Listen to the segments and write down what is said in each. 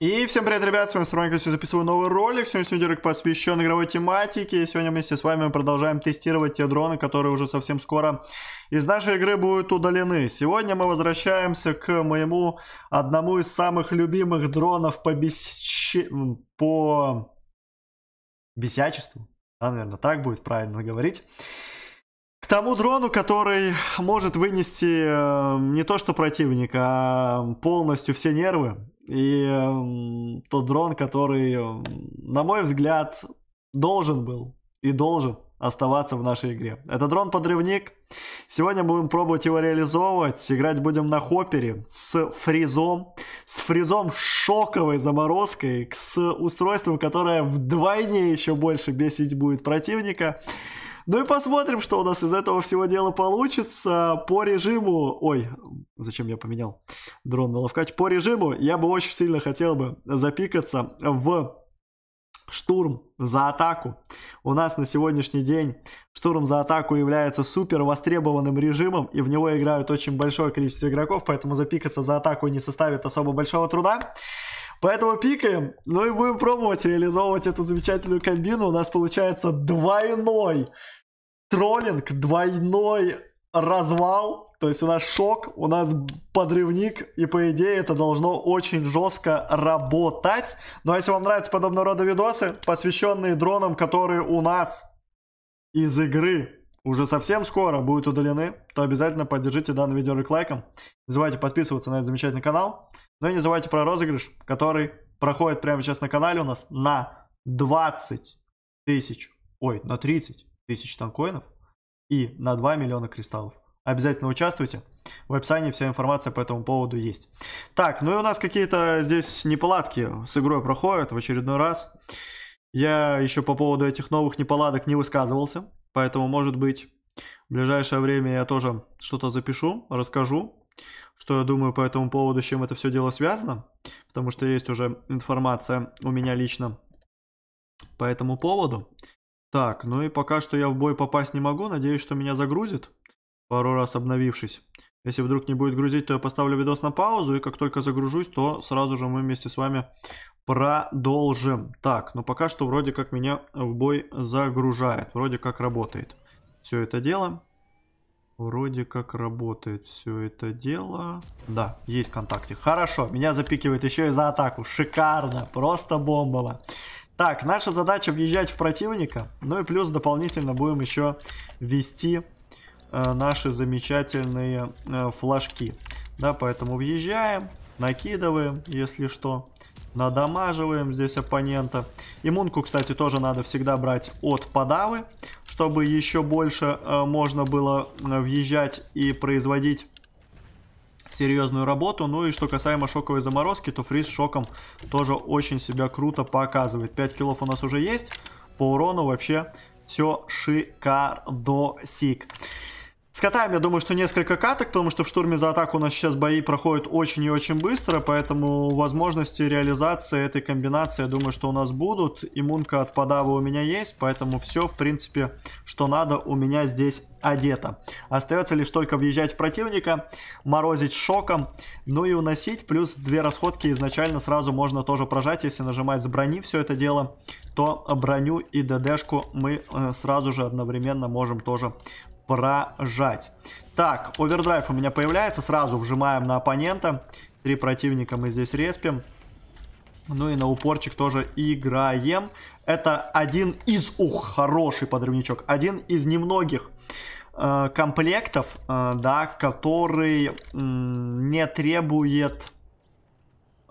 И всем привет, ребят, с вами Строманько, сегодня записываю новый ролик, сегодняшний видеоролик посвящен игровой тематике, и сегодня вместе с вами мы продолжаем тестировать те дроны, которые уже совсем скоро из нашей игры будут удалены. Сегодня мы возвращаемся к моему одному из самых любимых дронов по, бес... по... бесячеству, да, наверное, так будет правильно говорить тому дрону, который может вынести эм, не то что противника, а полностью все нервы. И эм, тот дрон, который, эм, на мой взгляд, должен был и должен оставаться в нашей игре. Это дрон-подрывник. Сегодня будем пробовать его реализовывать. Играть будем на хоппере с фризом. С фризом шоковой заморозкой. С устройством, которое вдвойне еще больше бесить будет противника. Ну и посмотрим, что у нас из этого всего дела получится. По режиму... Ой, зачем я поменял дрон на ловкач? По режиму я бы очень сильно хотел бы запикаться в штурм за атаку. У нас на сегодняшний день штурм за атаку является супер востребованным режимом, и в него играют очень большое количество игроков, поэтому запикаться за атаку не составит особо большого труда. Поэтому пикаем, ну и будем пробовать реализовывать эту замечательную комбину. У нас получается двойной троллинг, двойной развал, то есть у нас шок, у нас подрывник, и по идее это должно очень жестко работать. Но если вам нравятся подобного рода видосы, посвященные дронам, которые у нас из игры уже совсем скоро будут удалены, то обязательно поддержите данный видеоролик лайком. Не забывайте подписываться на этот замечательный канал. Ну и не забывайте про розыгрыш, который проходит прямо сейчас на канале у нас на 20 тысяч, ой, на 30 тысяч коинов и на 2 миллиона кристаллов. Обязательно участвуйте. В описании вся информация по этому поводу есть. Так, ну и у нас какие-то здесь неполадки с игрой проходят в очередной раз. Я еще по поводу этих новых неполадок не высказывался, поэтому, может быть, в ближайшее время я тоже что-то запишу, расскажу, что я думаю по этому поводу, с чем это все дело связано, потому что есть уже информация у меня лично по этому поводу. Так, ну и пока что я в бой попасть не могу. Надеюсь, что меня загрузит, пару раз обновившись. Если вдруг не будет грузить, то я поставлю видос на паузу. И как только загружусь, то сразу же мы вместе с вами продолжим. Так, ну пока что вроде как меня в бой загружает. Вроде как работает все это дело. Вроде как работает все это дело. Да, есть контакте. Хорошо, меня запикивает еще и за атаку. Шикарно, просто бомбово. Так, наша задача въезжать в противника. Ну и плюс дополнительно будем еще вести э, наши замечательные э, флажки. Да, поэтому въезжаем, накидываем, если что. Надамаживаем здесь оппонента. Иммунку, кстати, тоже надо всегда брать от подавы, чтобы еще больше э, можно было э, въезжать и производить серьезную работу. Ну и что касаемо шоковой заморозки, то фриз шоком тоже очень себя круто показывает. 5 киллов у нас уже есть. По урону вообще все шикардосик. С Катаем, я думаю, что несколько каток, потому что в штурме за атаку у нас сейчас бои проходят очень и очень быстро, поэтому возможности реализации этой комбинации, я думаю, что у нас будут. Иммунка от подавы у меня есть, поэтому все, в принципе, что надо у меня здесь одето. Остается лишь только въезжать в противника, морозить шоком, ну и уносить. Плюс две расходки изначально сразу можно тоже прожать, если нажимать с брони все это дело, то броню и ДДшку мы э, сразу же одновременно можем тоже поражать. Так, овердрайв у меня появляется, сразу вжимаем на оппонента. Три противника мы здесь респим. Ну и на упорчик тоже играем. Это один из, ух, хороший подрывничок, один из немногих э, комплектов, э, да, который э, не требует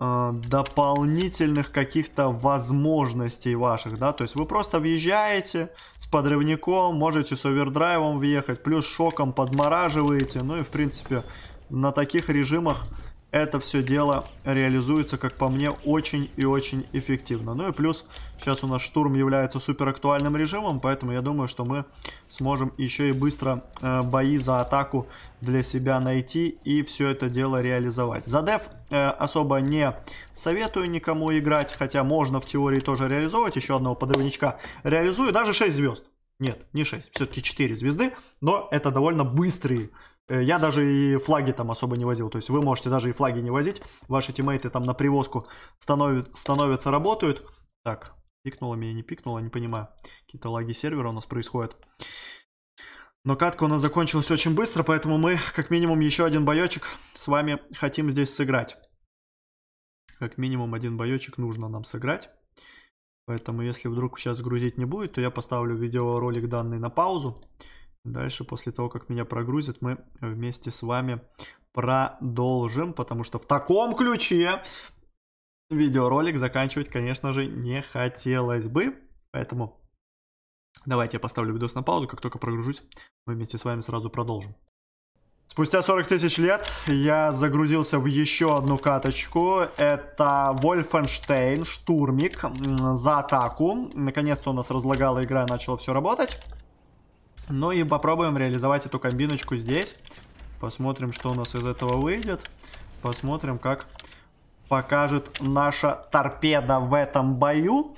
Э, дополнительных каких-то возможностей ваших, да, то есть вы просто въезжаете с подрывником, можете с овердрайвом въехать, плюс шоком подмораживаете, ну и в принципе на таких режимах это все дело реализуется, как по мне, очень и очень эффективно. Ну и плюс, сейчас у нас штурм является супер актуальным режимом, поэтому я думаю, что мы сможем еще и быстро э, бои за атаку для себя найти и все это дело реализовать. За деф э, особо не советую никому играть, хотя можно в теории тоже реализовывать. Еще одного подрывничка реализую, даже 6 звезд. Нет, не 6, все-таки 4 звезды, но это довольно быстрые Э, я даже и флаги там особо не возил. То есть вы можете даже и флаги не возить. Ваши тиммейты там на привозку становят, становятся, работают. Так, пикнуло меня, не пикнуло, не понимаю. Какие-то лаги сервера у нас происходят. Но катка у нас закончилась очень быстро, поэтому мы, как минимум, еще один боечек с вами хотим здесь сыграть. Как минимум, один боечек нужно нам сыграть. Поэтому, если вдруг сейчас грузить не будет, то я поставлю видеоролик данный на паузу. Дальше, после того, как меня прогрузят, мы вместе с вами продолжим, потому что в таком ключе видеоролик заканчивать, конечно же, не хотелось бы. Поэтому давайте я поставлю видос на паузу, как только прогружусь, мы вместе с вами сразу продолжим. Спустя 40 тысяч лет я загрузился в еще одну каточку. Это Вольфенштейн, штурмик за атаку. Наконец-то у нас разлагала игра и начала все работать. Ну и попробуем реализовать эту комбиночку здесь. Посмотрим, что у нас из этого выйдет. Посмотрим, как покажет наша торпеда в этом бою.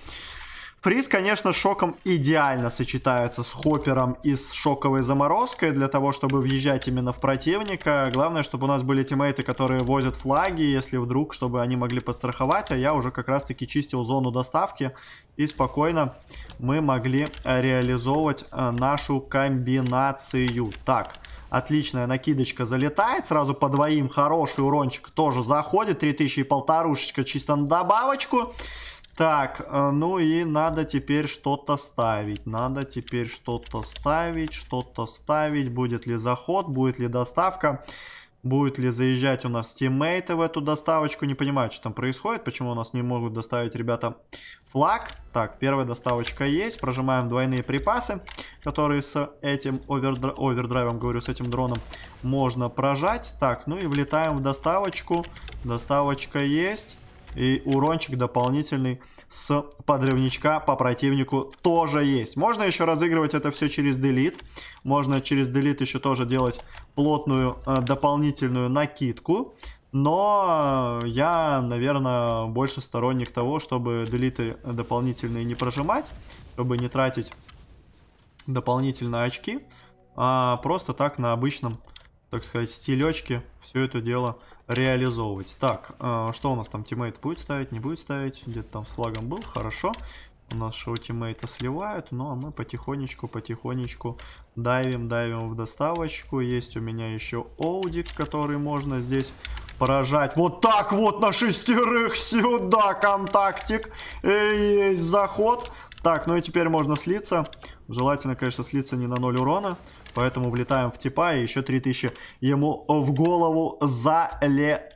Фриз, конечно, шоком идеально сочетается с Хоппером и с шоковой заморозкой для того, чтобы въезжать именно в противника. Главное, чтобы у нас были тиммейты, которые возят флаги, если вдруг, чтобы они могли подстраховать. А я уже как раз-таки чистил зону доставки и спокойно мы могли э, реализовывать э, нашу комбинацию. Так, отличная накидочка залетает, сразу по двоим хороший урончик тоже заходит, 3000 и полторушечка чисто на добавочку. Так, э, ну и надо теперь что-то ставить. Надо теперь что-то ставить, что-то ставить. Будет ли заход, будет ли доставка. Будет ли заезжать у нас тиммейты в эту доставочку. Не понимаю, что там происходит. Почему у нас не могут доставить, ребята, флаг. Так, первая доставочка есть. Прожимаем двойные припасы, которые с этим овердр... овердрайвом, говорю, с этим дроном можно прожать. Так, ну и влетаем в доставочку. Доставочка есть. И урончик дополнительный с подрывничка по противнику тоже есть. Можно еще разыгрывать это все через делит. Можно через делит еще тоже делать плотную э, дополнительную накидку. Но я, наверное, больше сторонник того, чтобы делиты дополнительные не прожимать, чтобы не тратить дополнительные очки, а просто так на обычном, так сказать, стилечке все это дело реализовывать. Так, э, что у нас там? Тиммейт будет ставить, не будет ставить? Где-то там с флагом был, хорошо. У нашего тиммейта сливают, ну а мы потихонечку, потихонечку дайвим, дайвим в доставочку. Есть у меня еще Оудик, который можно здесь поражать. Вот так вот на шестерых сюда контактик. И есть заход. Так, ну и теперь можно слиться. Желательно, конечно, слиться не на 0 урона. Поэтому влетаем в типа и еще 3000 ему в голову залетает.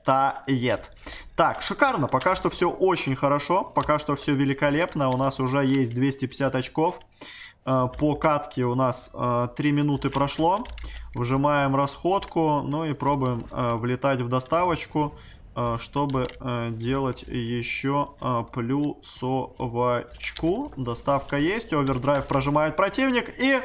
Так, шикарно, пока что все очень хорошо, пока что все великолепно, у нас уже есть 250 очков. Э, по катке у нас 3 э, минуты прошло. Выжимаем расходку, ну и пробуем э, влетать в доставочку, чтобы делать еще плюсовочку. Доставка есть, овердрайв прожимает противник и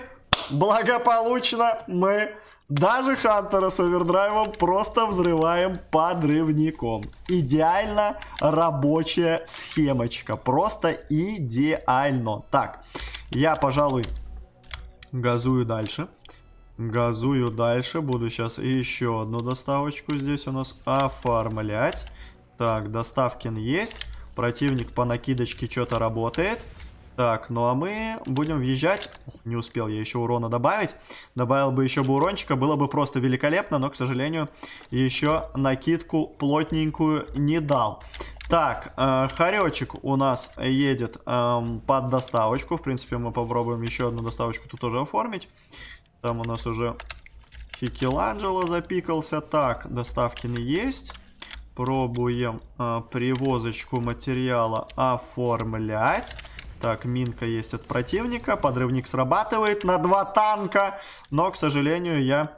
благополучно мы даже Хантера с овердрайвом просто взрываем подрывником. Идеально рабочая схемочка. Просто идеально. Так, я, пожалуй, газую дальше. Газую дальше. Буду сейчас еще одну доставочку здесь у нас оформлять. Так, доставкин есть. Противник по накидочке что-то работает. Работает. Так, ну а мы будем въезжать. Ух, не успел я еще урона добавить. Добавил бы еще бы урончика, было бы просто великолепно, но, к сожалению, еще накидку плотненькую не дал. Так, э, хоречек у нас едет э, под доставочку. В принципе, мы попробуем еще одну доставочку тут тоже оформить. Там у нас уже Хикеланджело запикался. Так, доставки не есть. Пробуем э, привозочку материала оформлять. Так, минка есть от противника. Подрывник срабатывает на два танка. Но, к сожалению, я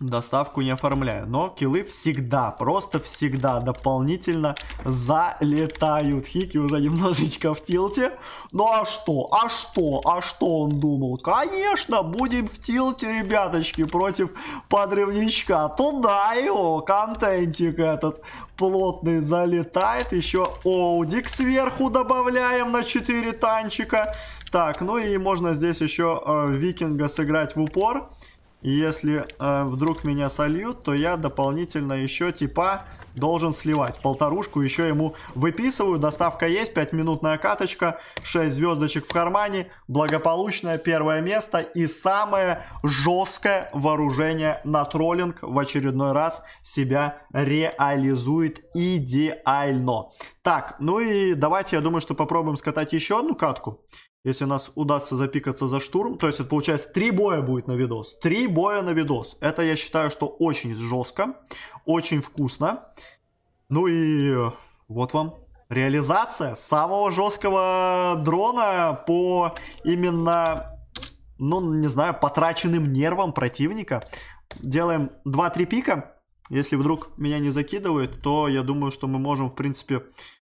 доставку не оформляю. Но килы всегда, просто всегда дополнительно залетают. Хики уже немножечко в тилте. Ну а что? А что? А что он думал? Конечно, будем в тилте, ребяточки, против подрывничка. Туда его, контентик этот плотный залетает. Еще Оудик сверху добавляем на 4 танчика. Так, ну и можно здесь еще э, Викинга сыграть в упор. И если э, вдруг меня сольют, то я дополнительно еще типа должен сливать. Полторушку еще ему выписываю. Доставка есть, 5-минутная каточка, 6 звездочек в кармане, благополучное первое место и самое жесткое вооружение на троллинг в очередной раз себя реализует идеально. Так, ну и давайте, я думаю, что попробуем скатать еще одну катку если нас удастся запикаться за штурм, то есть это получается три боя будет на видос. Три боя на видос. Это я считаю, что очень жестко, очень вкусно. Ну и э, вот вам реализация самого жесткого дрона по именно, ну не знаю, потраченным нервам противника. Делаем 2-3 пика. Если вдруг меня не закидывают, то я думаю, что мы можем, в принципе,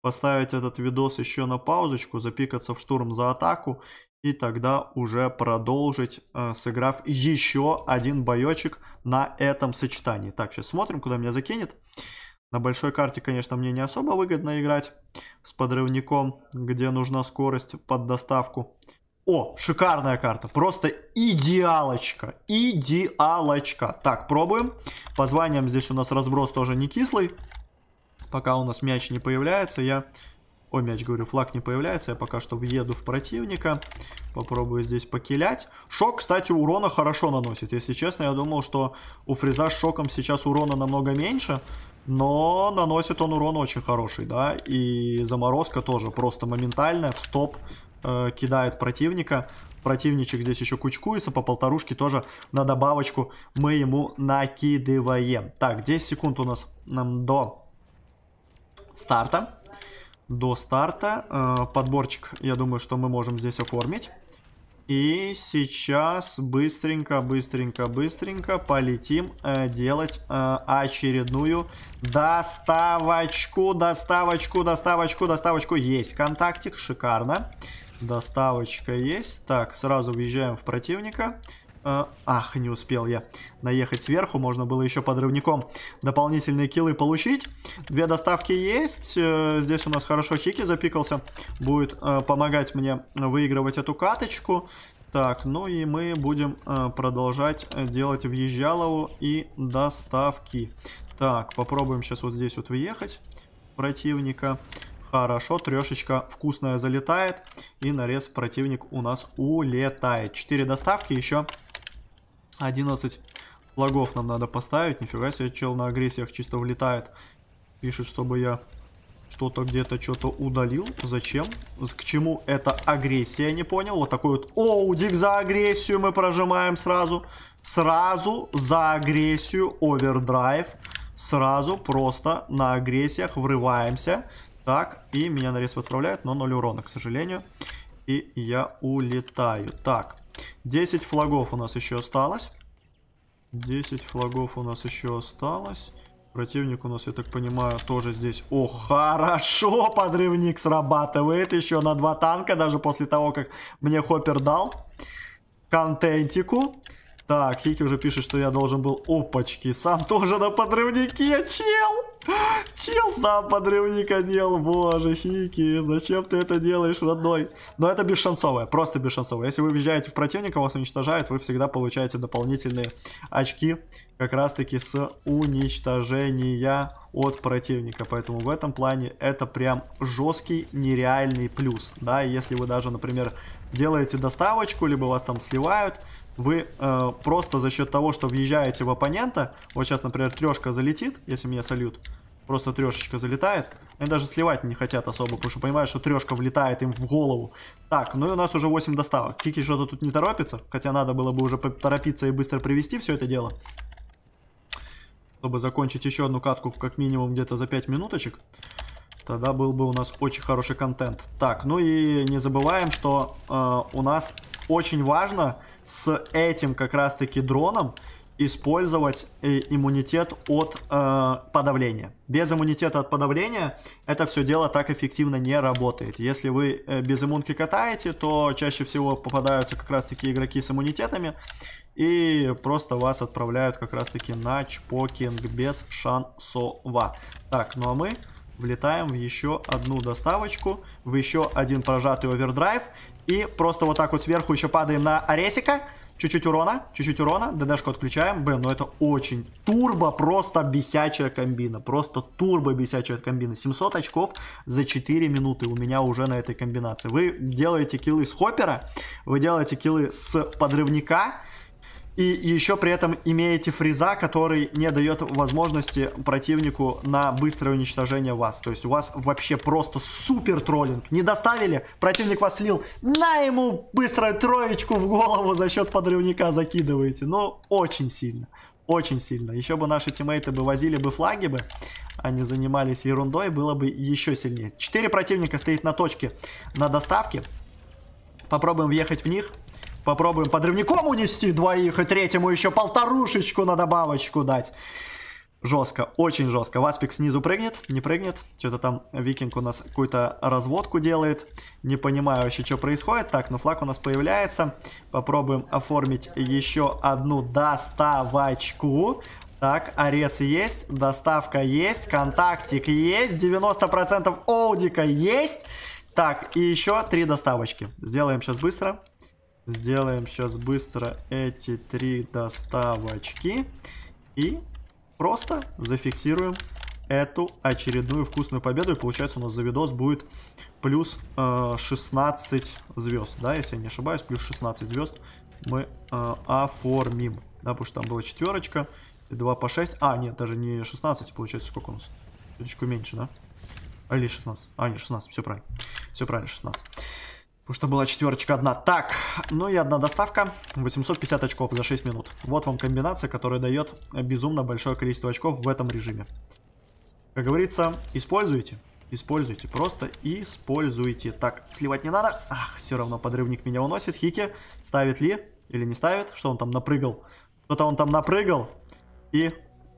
поставить этот видос еще на паузочку, запикаться в штурм за атаку и тогда уже продолжить, э, сыграв еще один боечек на этом сочетании. Так, сейчас смотрим, куда меня закинет. На большой карте, конечно, мне не особо выгодно играть с подрывником, где нужна скорость под доставку. О, шикарная карта, просто идеалочка, идеалочка. Так, пробуем. По званиям здесь у нас разброс тоже не кислый. Пока у нас мяч не появляется, я... Ой, мяч, говорю, флаг не появляется. Я пока что въеду в противника. Попробую здесь покилять. Шок, кстати, урона хорошо наносит. Если честно, я думал, что у Фреза с шоком сейчас урона намного меньше. Но наносит он урон очень хороший, да. И заморозка тоже просто моментальная. В стоп э, кидает противника. Противничек здесь еще кучкуется. По полторушке тоже на добавочку мы ему накидываем. Так, 10 секунд у нас э, до старта. До старта. Э, подборчик, я думаю, что мы можем здесь оформить. И сейчас быстренько, быстренько, быстренько полетим э, делать э, очередную доставочку, доставочку, доставочку, доставочку. Есть контактик, шикарно. Доставочка есть. Так, сразу въезжаем в противника. Противника. Э, ах, не успел я наехать сверху. Можно было еще подрывником дополнительные киллы получить. Две доставки есть. Э, здесь у нас хорошо Хики запикался. Будет э, помогать мне выигрывать эту каточку. Так, ну и мы будем продолжать делать въезжалову и доставки. Так, попробуем сейчас вот здесь вот въехать противника. Хорошо, трешечка вкусная залетает. И нарез противник у нас улетает. Четыре доставки, еще 11 флагов нам надо поставить. Нифига себе, чел на агрессиях чисто влетает. Пишет, чтобы я что-то где-то что-то удалил. Зачем? К чему это агрессия, не понял. Вот такой вот оу дик за агрессию мы прожимаем сразу. Сразу за агрессию овердрайв. Сразу просто на агрессиях врываемся. Так, и меня на риск отправляет, но 0 урона, к сожалению. И я улетаю. Так, 10 флагов у нас еще осталось. 10 флагов у нас еще осталось. Противник у нас, я так понимаю, тоже здесь. О, хорошо подрывник срабатывает еще на два танка, даже после того, как мне Хоппер дал контентику. Так, Хики уже пишет, что я должен был... Опачки, сам тоже на подрывнике, чел! Чел сам подрывника делал, боже, Хики, зачем ты это делаешь, родной? Но это бесшансовое, просто бесшансовое. Если вы въезжаете в противника, вас уничтожают, вы всегда получаете дополнительные очки как раз-таки с уничтожения от противника. Поэтому в этом плане это прям жесткий, нереальный плюс. Да, если вы даже, например, делаете доставочку, либо вас там сливают, вы э, просто за счет того, что въезжаете в оппонента, вот сейчас, например, трешка залетит, если меня сольют, просто трешечка залетает, они даже сливать не хотят особо, потому что понимают, что трешка влетает им в голову. Так, ну и у нас уже 8 доставок. Кики что-то тут не торопится, хотя надо было бы уже торопиться и быстро привести все это дело чтобы закончить еще одну катку как минимум где-то за 5 минуточек. Тогда был бы у нас очень хороший контент. Так, ну и не забываем, что э, у нас очень важно с этим как раз-таки дроном использовать э, иммунитет от э, подавления. Без иммунитета от подавления это все дело так эффективно не работает. Если вы э, без иммунки катаете, то чаще всего попадаются как раз таки игроки с иммунитетами и просто вас отправляют как раз таки на чпокинг без шансова. Так, ну а мы влетаем в еще одну доставочку, в еще один прожатый овердрайв и просто вот так вот сверху еще падаем на аресика. Чуть-чуть урона, чуть-чуть урона, ДДшку отключаем. Блин, ну это очень турбо, просто бесячая комбина. Просто турбо бесячая комбина. 700 очков за 4 минуты у меня уже на этой комбинации. Вы делаете киллы с хоппера, вы делаете киллы с подрывника, и еще при этом имеете фриза, который не дает возможности противнику на быстрое уничтожение вас. То есть у вас вообще просто супер троллинг. Не доставили, противник вас слил. На ему быструю троечку в голову за счет подрывника закидываете. но очень сильно. Очень сильно. Еще бы наши тиммейты бы возили бы флаги бы, они а занимались ерундой, было бы еще сильнее. Четыре противника стоит на точке на доставке. Попробуем въехать в них. Попробуем подрывником унести двоих, и третьему еще полторушечку на добавочку дать. Жестко, очень жестко. Васпик снизу прыгнет, не прыгнет. Что-то там Викинг у нас какую-то разводку делает. Не понимаю вообще, что происходит. Так, ну флаг у нас появляется. Попробуем оформить еще одну доставочку. Так, арес есть, доставка есть, контактик есть, 90% Оудика есть. Так, и еще три доставочки. Сделаем сейчас быстро. Сделаем сейчас быстро эти три доставочки. И просто зафиксируем эту очередную вкусную победу. И получается у нас за видос будет плюс э, 16 звезд. Да, если я не ошибаюсь, плюс 16 звезд мы э, оформим. Да, потому что там была четверочка. 2 по 6. А, нет, даже не 16, получается, сколько у нас? Чуточку меньше, да? Или 16. А, не 16, все правильно. Все правильно, 16. Потому что была четверочка одна. Так, ну и одна доставка. 850 очков за 6 минут. Вот вам комбинация, которая дает безумно большое количество очков в этом режиме. Как говорится, используйте. Используйте, просто используйте. Так, сливать не надо. Ах, все равно подрывник меня уносит. Хики, ставит ли или не ставит? Что он там напрыгал? Что-то он там напрыгал. И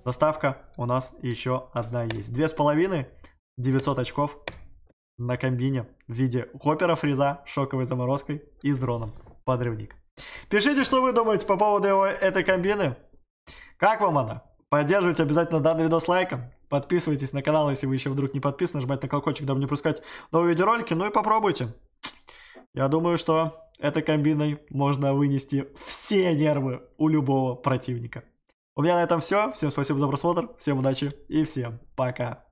доставка у нас еще одна есть. Две с половиной, 900 очков на комбине в виде хоппера фреза, шоковой заморозкой и с дроном подрывник. Пишите, что вы думаете по поводу его, этой комбины. Как вам она? Поддерживайте обязательно данный видос лайком. Подписывайтесь на канал, если вы еще вдруг не подписаны. Нажимайте на колокольчик, дабы не пропускать новые видеоролики. Ну и попробуйте. Я думаю, что этой комбиной можно вынести все нервы у любого противника. У меня на этом все. Всем спасибо за просмотр. Всем удачи и всем пока.